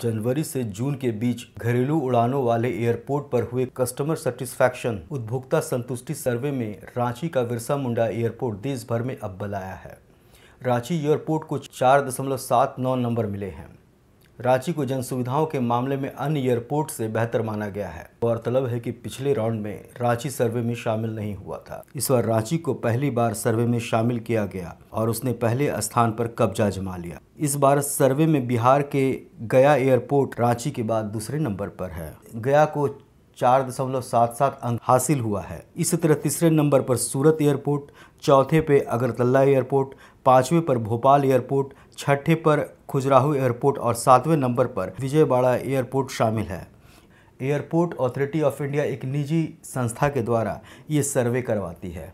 जनवरी से जून के बीच घरेलू उड़ानों वाले एयरपोर्ट पर हुए कस्टमर सेटिस्फैक्शन उपभोक्ता संतुष्टि सर्वे में रांची का विरसा मुंडा एयरपोर्ट देश भर में अब्बल आया है रांची एयरपोर्ट को नौ नंबर मिले हैं रांची को जन सुविधाओं के मामले में अन्य एयरपोर्ट से बेहतर माना गया है गौरतलब है कि पिछले राउंड में रांची सर्वे में शामिल नहीं हुआ था इस बार रांची को पहली बार सर्वे में शामिल किया गया और उसने पहले स्थान पर कब्जा जमा लिया इस बार सर्वे में बिहार के गया एयरपोर्ट रांची के बाद दूसरे नंबर पर है गया को चार दशमलव सात सात अंक हासिल हुआ है इसी तरह तीसरे नंबर पर सूरत एयरपोर्ट चौथे पे अगरतला एयरपोर्ट पांचवे पर भोपाल एयरपोर्ट छठे पर खुजराहू एयरपोर्ट और सातवें नंबर पर विजयवाड़ा एयरपोर्ट शामिल है एयरपोर्ट अथॉरिटी ऑफ इंडिया एक निजी संस्था के द्वारा ये सर्वे करवाती है